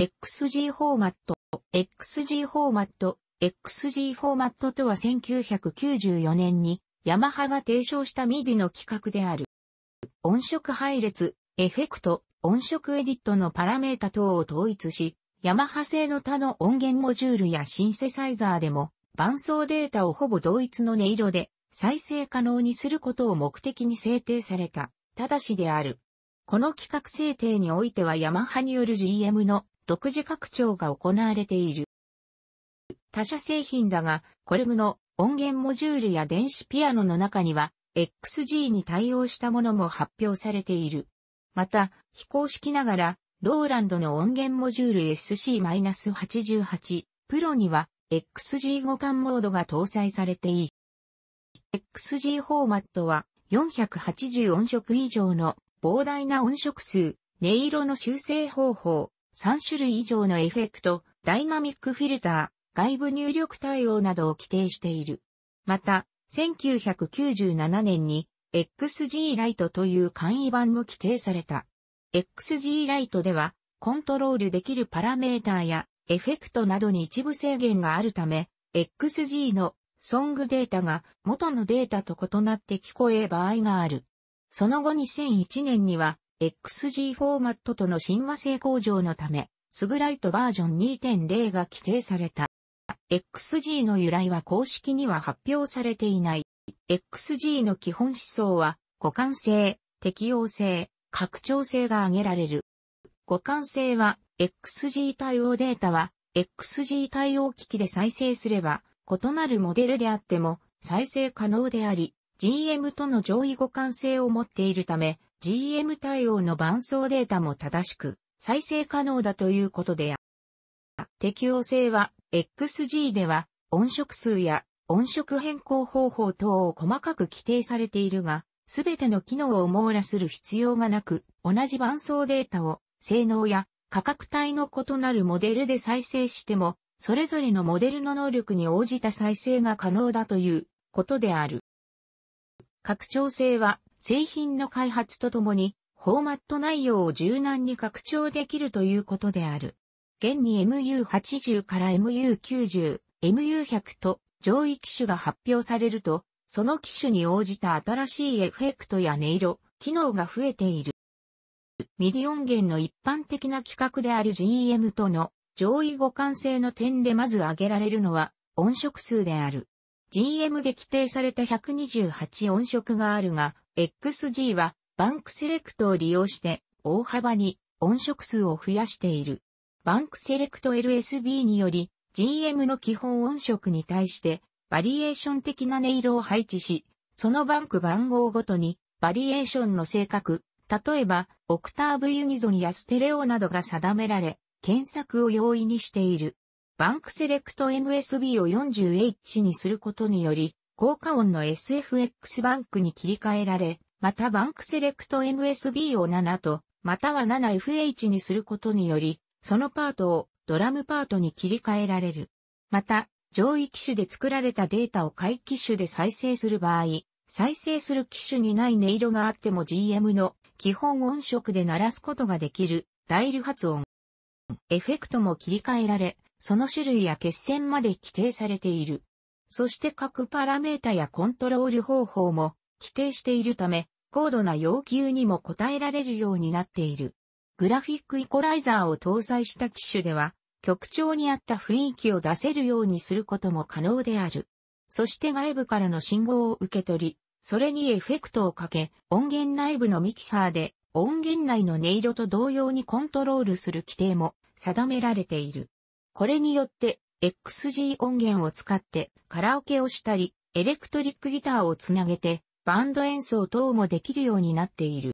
XG フォーマット。XG フォーマット。XG フォーマットとは1994年にヤマハが提唱したミディの規格である。音色配列、エフェクト、音色エディットのパラメータ等を統一し、ヤマハ製の他の音源モジュールやシンセサイザーでも伴奏データをほぼ同一の音色で再生可能にすることを目的に制定された、ただしである。この企画制定においてはヤマハによる GM の独自拡張が行われている。他社製品だが、コルグの音源モジュールや電子ピアノの中には、XG に対応したものも発表されている。また、非公式ながら、ローランドの音源モジュール SC-88 プロには、XG 互換モードが搭載されていい。XG フォーマットは、480音色以上の膨大な音色数、音色の修正方法、3種類以上のエフェクト、ダイナミックフィルター、外部入力対応などを規定している。また、1997年に XG ライトという簡易版も規定された。XG ライトでは、コントロールできるパラメーターやエフェクトなどに一部制限があるため、XG のソングデータが元のデータと異なって聞こえ場合がある。その後2001年には XG フォーマットとの親和性向上のため、スグライトバージョン2.0が規定された。XG の由来は公式には発表されていない。XG の基本思想は、互換性、適応性、拡張性が挙げられる。互換性は、XG 対応データは、XG 対応機器で再生すれば、異なるモデルであっても再生可能であり、GM との上位互換性を持っているため、GM 対応の伴奏データも正しく、再生可能だということである。適応性は、XG では、音色数や音色変更方法等を細かく規定されているが、すべての機能を網羅する必要がなく、同じ伴奏データを性能や価格帯の異なるモデルで再生しても、それぞれのモデルの能力に応じた再生が可能だということである。拡張性は製品の開発とともに、フォーマット内容を柔軟に拡張できるということである。現に MU80 から MU90、MU100 と上位機種が発表されると、その機種に応じた新しいエフェクトや音色、機能が増えている。ミディ音源の一般的な規格である GM との上位互換性の点でまず挙げられるのは音色数である。GM で規定された128音色があるが、XG はバンクセレクトを利用して大幅に音色数を増やしている。バンクセレクト LSB により GM の基本音色に対してバリエーション的な音色を配置し、そのバンク番号ごとにバリエーションの性格、例えばオクターブユニゾンやステレオなどが定められ、検索を容易にしている。バンクセレクト MSB を 40H にすることにより、効果音の SFX バンクに切り替えられ、またバンクセレクト MSB を7と、または 7FH にすることにより、そのパートをドラムパートに切り替えられる。また、上位機種で作られたデータを下位機種で再生する場合、再生する機種にない音色があっても GM の基本音色で鳴らすことができるダイル発音。エフェクトも切り替えられ、その種類や欠線まで規定されている。そして各パラメータやコントロール方法も規定しているため、高度な要求にも応えられるようになっている。グラフィックイコライザーを搭載した機種では、曲調に合った雰囲気を出せるようにすることも可能である。そして外部からの信号を受け取り、それにエフェクトをかけ、音源内部のミキサーで音源内の音色と同様にコントロールする規定も定められている。これによって XG 音源を使ってカラオケをしたり、エレクトリックギターをつなげてバンド演奏等もできるようになっている。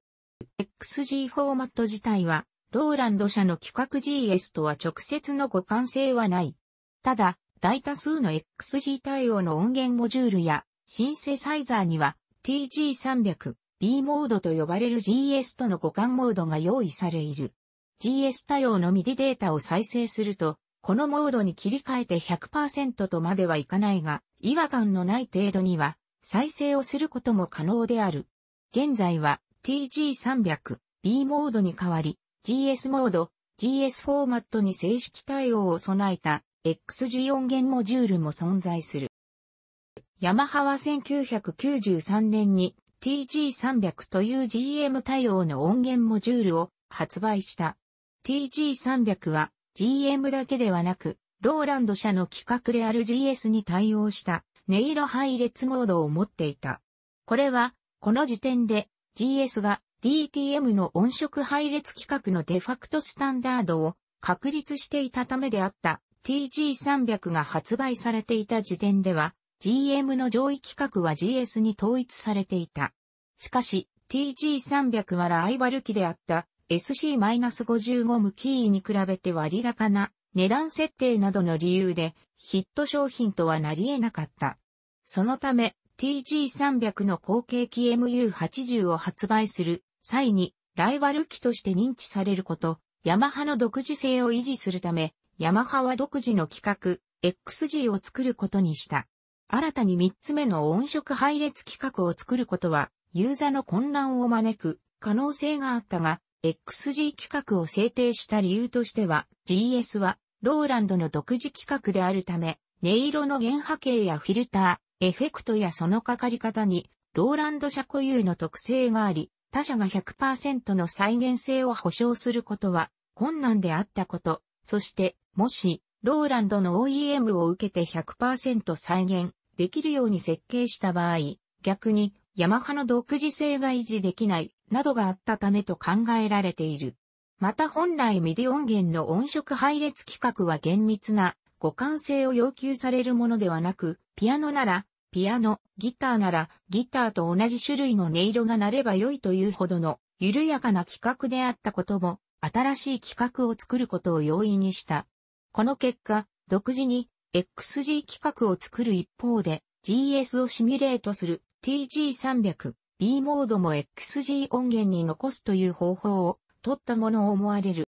XG フォーマット自体は、ローランド社の企画 GS とは直接の互換性はない。ただ、大多数の XG 対応の音源モジュールやシンセサイザーには TG300、B モードと呼ばれる GS との互換モードが用意されいる。GS 対応のミディデータを再生すると、このモードに切り替えて100%とまではいかないが、違和感のない程度には、再生をすることも可能である。現在は TG300、B モードに変わり、GS モード、GS フォーマットに正式対応を備えた XG4 弦モジュールも存在する。ヤマハは1993年に TG300 という GM 対応の音源モジュールを発売した。TG300 は GM だけではなく、ローランド社の規格である GS に対応した音色配列モードを持っていた。これは、この時点で GS が DTM の音色配列規格のデファクトスタンダードを確立していたためであった TG300 が発売されていた時点では GM の上位規格は GS に統一されていた。しかし TG300 はライバル機であった SC-55 無キーに比べて割高な値段設定などの理由でヒット商品とはなり得なかった。そのため TG300 の後継機 MU80 を発売する際にライバル機として認知されること、ヤマハの独自性を維持するため、ヤマハは独自の企画、XG を作ることにした。新たに3つ目の音色配列規格を作ることは、ユーザーの混乱を招く可能性があったが、XG 規格を制定した理由としては、GS は、ローランドの独自規格であるため、音色の原波形やフィルター、エフェクトやそのかかり方に、ローランド社固有の特性があり、他社が100%の再現性を保証することは困難であったこと、そして、もし、ローランドの OEM を受けて100%再現できるように設計した場合、逆に、ヤマハの独自性が維持できないなどがあったためと考えられている。また本来ミディ音源の音色配列規格は厳密な互換性を要求されるものではなく、ピアノなら、ピアノ、ギターなら、ギターと同じ種類の音色が鳴れば良いというほどの緩やかな規格であったことも、新しい規格を作ることを容易にした。この結果、独自に XG 規格を作る一方で、GS をシミュレートする TG300 B モードも XG 音源に残すという方法を取ったものを思われる。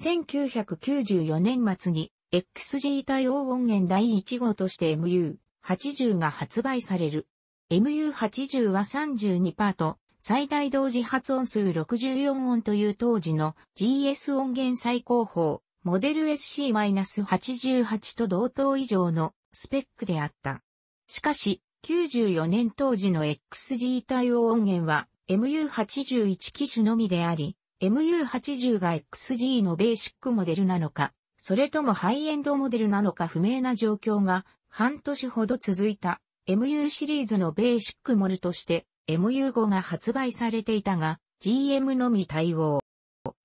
1994年末に XG 対応音源第1号として MU80 が発売される。MU80 は32パート、最大同時発音数64音という当時の GS 音源最高峰、モデル SC-88 と同等以上のスペックであった。しかし、94年当時の XG 対応音源は MU81 機種のみであり、MU80 が XG のベーシックモデルなのか、それともハイエンドモデルなのか不明な状況が半年ほど続いた MU シリーズのベーシックモルとして MU5 が発売されていたが GM のみ対応。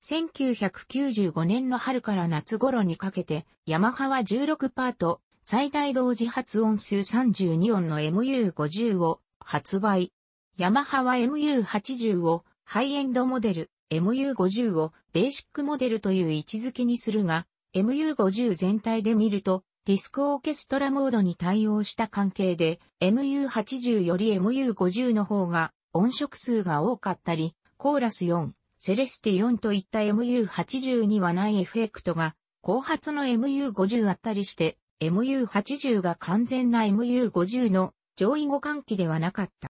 1995年の春から夏頃にかけてヤマハは16パート最大同時発音数32音の MU50 を発売。ヤマハは MU80 をハイエンドモデル、MU50 をベーシックモデルという位置づけにするが、MU50 全体で見ると、ディスクオーケストラモードに対応した関係で、MU80 より MU50 の方が音色数が多かったり、コーラス4、セレステ4といった MU80 にはないエフェクトが、後発の MU50 あったりして、MU80 が完全な MU50 の上位互換機ではなかった。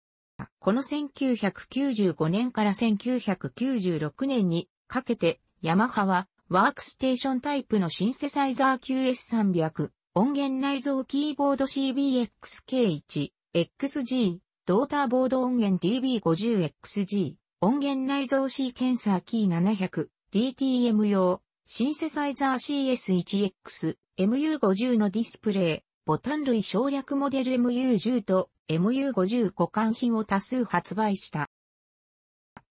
この1995年から1996年にかけて、ヤマハはワークステーションタイプのシンセサイザー QS300、音源内蔵キーボード CBXK1、XG、ドーターボード音源 DB50XG、音源内蔵シーケンサーキー700、DTM 用、シンセサイザー CS1X、MU50 のディスプレイ、ボタン類省略モデル MU10 と MU50 互換品を多数発売した。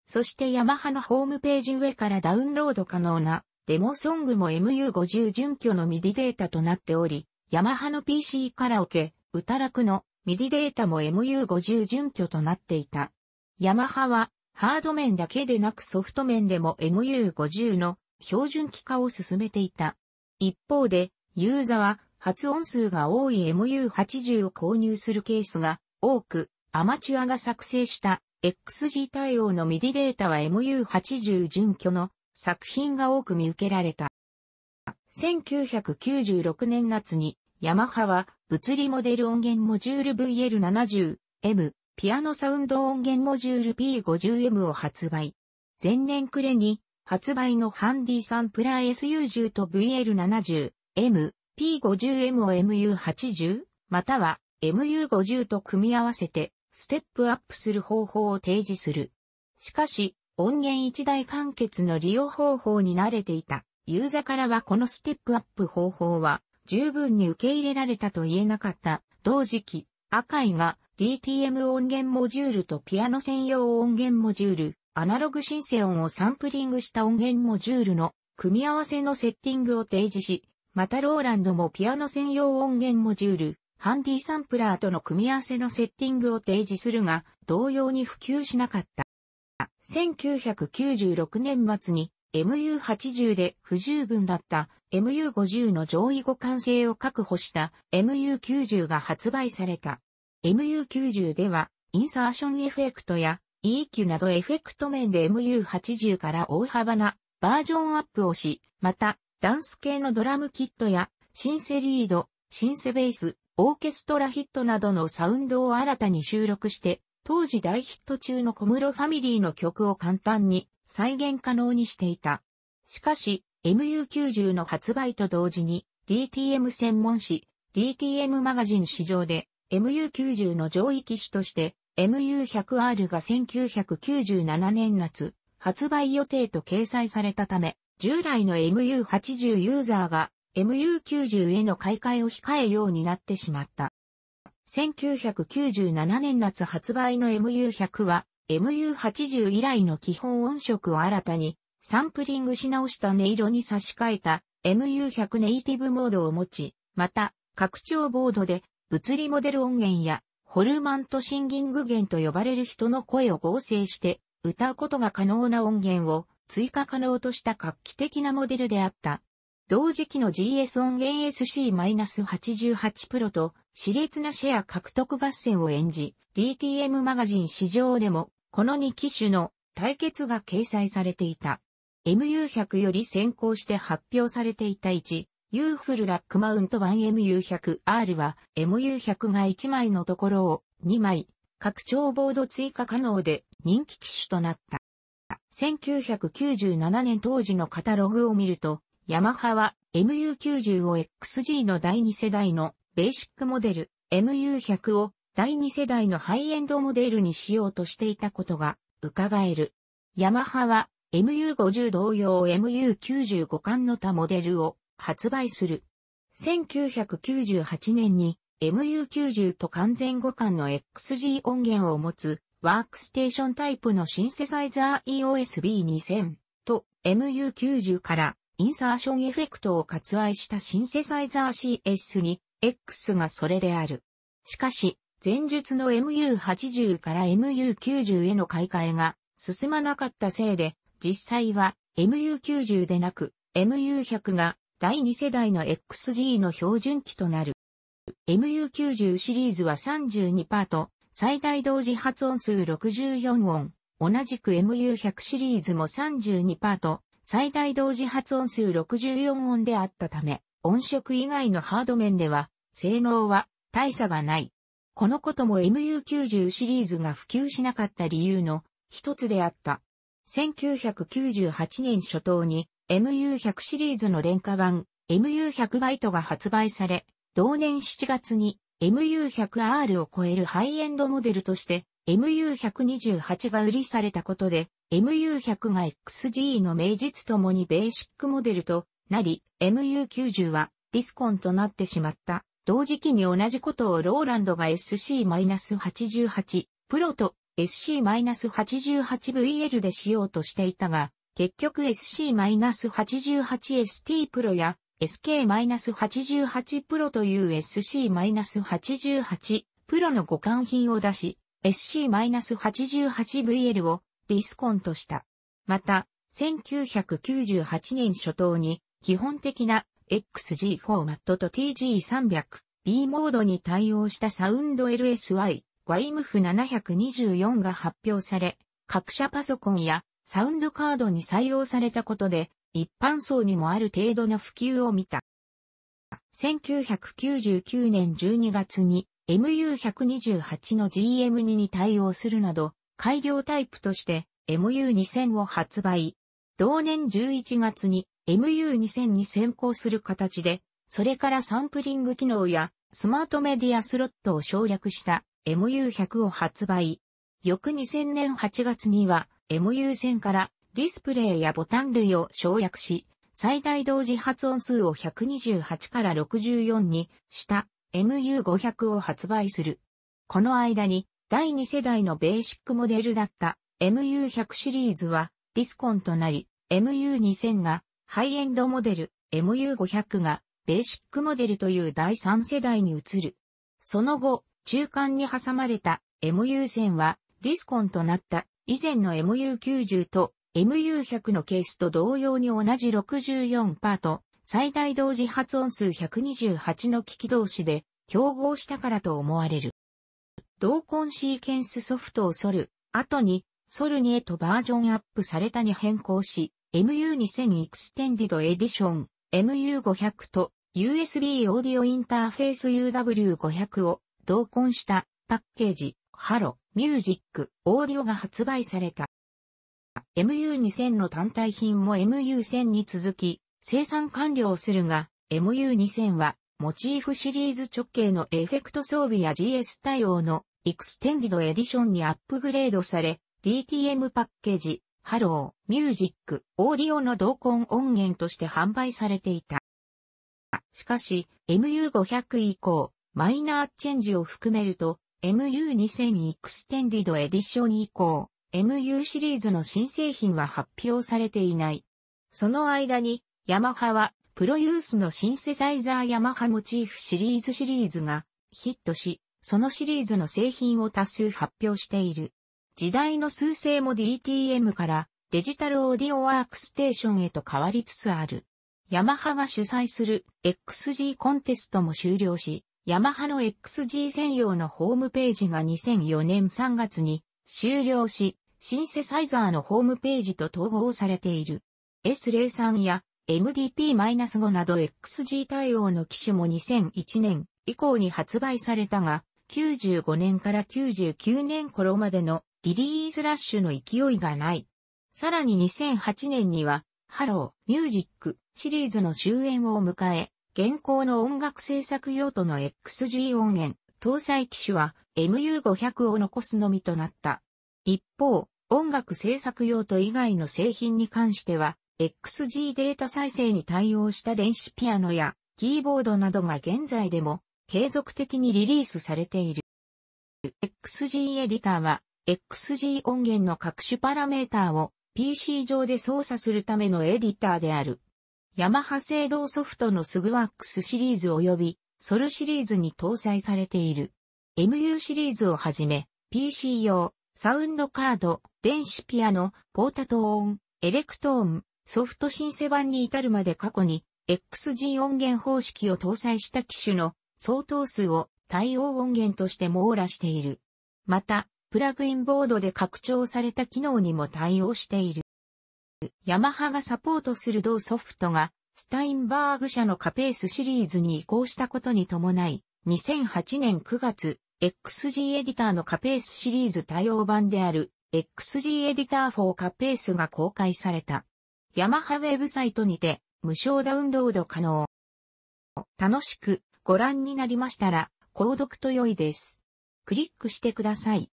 そしてヤマハのホームページ上からダウンロード可能なデモソングも MU50 準拠のミディデータとなっており、ヤマハの PC カラオケ、歌楽のミディデータも MU50 準拠となっていた。ヤマハはハード面だけでなくソフト面でも MU50 の標準機化を進めていた。一方でユーザは発音数が多い MU80 を購入するケースが多く、アマチュアが作成した XG 対応の MIDI データは MU80 準拠の作品が多く見受けられた。1996年夏にヤマハは物理モデル音源モジュール VL70M ピアノサウンド音源モジュール P50M を発売。前年暮れに発売のハンディサンプラー SU10 と VL70 M、P50M を MU80、または MU50 と組み合わせて、ステップアップする方法を提示する。しかし、音源一台完結の利用方法に慣れていたユーザからはこのステップアップ方法は十分に受け入れられたと言えなかった同時期赤いが DTM 音源モジュールとピアノ専用音源モジュールアナログシンセ音をサンプリングした音源モジュールの組み合わせのセッティングを提示しまたローランドもピアノ専用音源モジュール、ハンディサンプラーとの組み合わせのセッティングを提示するが、同様に普及しなかった。1996年末に MU80 で不十分だった MU50 の上位互換性を確保した MU90 が発売された。MU90 ではインサーションエフェクトや EQ などエフェクト面で MU80 から大幅なバージョンアップをし、またダンス系のドラムキットや、シンセリード、シンセベース、オーケストラヒットなどのサウンドを新たに収録して、当時大ヒット中の小室ファミリーの曲を簡単に再現可能にしていた。しかし、MU90 の発売と同時に、DTM 専門誌、DTM マガジン市場で、MU90 の上位機種として、MU100R が1997年夏、発売予定と掲載されたため、従来の MU80 ユーザーが MU90 への買い替えを控えようになってしまった。1997年夏発売の MU100 は MU80 以来の基本音色を新たにサンプリングし直した音色に差し替えた MU100 ネイティブモードを持ち、また拡張ボードで物理モデル音源やホルマントシンギング源と呼ばれる人の声を合成して歌うことが可能な音源を追加可能とした画期的なモデルであった。同時期の GS オン NSC-88 p r o と熾烈なシェア獲得合戦を演じ、DTM マガジン市場でもこの2機種の対決が掲載されていた。MU100 より先行して発表されていた1、ユーフルラックマウント版 MU100R は MU100 が1枚のところを2枚、拡張ボード追加可能で人気機種となった。1997年当時のカタログを見ると、ヤマハは MU90 を XG の第2世代のベーシックモデル、MU100 を第2世代のハイエンドモデルにしようとしていたことが伺える。ヤマハは MU50 同様 MU95 巻の他モデルを発売する。1998年に MU90 と完全互換の XG 音源を持つワークステーションタイプのシンセサイザー EOSB2000 と MU90 からインサーションエフェクトを割愛したシンセサイザー CS2 X がそれである。しかし、前述の MU80 から MU90 への買い替えが進まなかったせいで、実際は MU90 でなく MU100 が第2世代の XG の標準機となる。MU90 シリーズは32パート、最大同時発音数64音、同じく MU100 シリーズも32パート、最大同時発音数64音であったため、音色以外のハード面では、性能は大差がない。このことも MU90 シリーズが普及しなかった理由の一つであった。1998年初頭に MU100 シリーズの廉価版 MU100 バイトが発売され、同年7月に MU100R を超えるハイエンドモデルとして MU128 が売りされたことで MU100 が XG の名実ともにベーシックモデルとなり MU90 はディスコンとなってしまった。同時期に同じことをローランドが SC-88 プロと SC-88VL でしようとしていたが、結局 SC-88ST プロや SK-88 プロという SC-88 プロの互換品を出し、SC-88VL をディスコントした。また、1998年初頭に基本的な XG フォーマットと TG300、B モードに対応したサウンド LSY、YMF724 が発表され、各社パソコンやサウンドカードに採用されたことで、一般層にもある程度の普及を見た。1999年12月に MU128 の GM2 に対応するなど、改良タイプとして MU2000 を発売。同年11月に MU2000 に先行する形で、それからサンプリング機能やスマートメディアスロットを省略した MU100 を発売。翌2000年8月には MU1000 からディスプレイやボタン類を省略し、最大同時発音数を128から64にした MU500 を発売する。この間に第2世代のベーシックモデルだった MU100 シリーズはディスコンとなり、MU2000 がハイエンドモデル、MU500 がベーシックモデルという第3世代に移る。その後、中間に挟まれた MU1000 はディスコンとなった以前の MU90 と MU100 のケースと同様に同じ64パート、最大同時発音数128の機器同士で競合したからと思われる。同梱シーケンスソフトをソル、後にソルにへとバージョンアップされたに変更し、MU2000 エクステンディドエディション、MU500 と USB オーディオインターフェース UW500 を同梱したパッケージ、ハロ、ミュージック、オーディオが発売された。MU2000 の単体品も MU1000 に続き、生産完了するが、MU2000 は、モチーフシリーズ直径のエフェクト装備や GS 対応のエクステンディドエディションにアップグレードされ、DTM パッケージ、ハロー、ミュージック、オーディオの同梱音源として販売されていた。しかし、MU500 以降、マイナーチェンジを含めると、MU2000 エクステンディドエディション以降、MU シリーズの新製品は発表されていない。その間に、ヤマハは、プロユースのシンセサイザーヤマハモチーフシリーズシリーズがヒットし、そのシリーズの製品を多数発表している。時代の数勢も DTM からデジタルオーディオワークステーションへと変わりつつある。ヤマハが主催する XG コンテストも終了し、ヤマハの XG 専用のホームページが2004年3月に終了し、シンセサイザーのホームページと統合されている。S03 や MDP-5 など XG 対応の機種も2001年以降に発売されたが、95年から99年頃までのリリースラッシュの勢いがない。さらに2008年には、ハロー、ミュージックシリーズの終焉を迎え、現行の音楽制作用途の XG 音源搭載機種は MU500 を残すのみとなった。一方、音楽制作用途以外の製品に関しては、XG データ再生に対応した電子ピアノやキーボードなどが現在でも継続的にリリースされている。XG エディターは XG 音源の各種パラメーターを PC 上で操作するためのエディターである。ヤマハ製動ソフトのスグワックスシリーズ及びソルシリーズに搭載されている。MU シリーズをはじめ、PC 用、サウンドカード、電子ピアノ、ポータトーン、エレクトーン、ソフトシンセ版に至るまで過去に XG 音源方式を搭載した機種の相当数を対応音源として網羅している。また、プラグインボードで拡張された機能にも対応している。ヤマハがサポートする同ソフトが、スタインバーグ社のカペースシリーズに移行したことに伴い、2008年9月、XG エディターのカペースシリーズ対応版である XG エディター4カペースが公開された。ヤマハウェブサイトにて無償ダウンロード可能。楽しくご覧になりましたら、購読と良いです。クリックしてください。